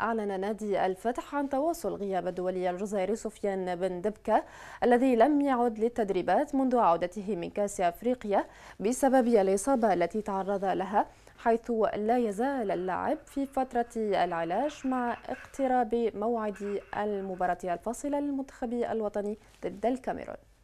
أعلن نادي الفتح عن تواصل غياب الدولي الجزائري سفيان بن دبكة الذي لم يعد للتدريبات منذ عودته من كأس أفريقيا بسبب الإصابة التي تعرض لها حيث لا يزال اللاعب في فترة العلاج مع اقتراب موعد المباراة الفاصلة للمنتخب الوطني ضد الكاميرون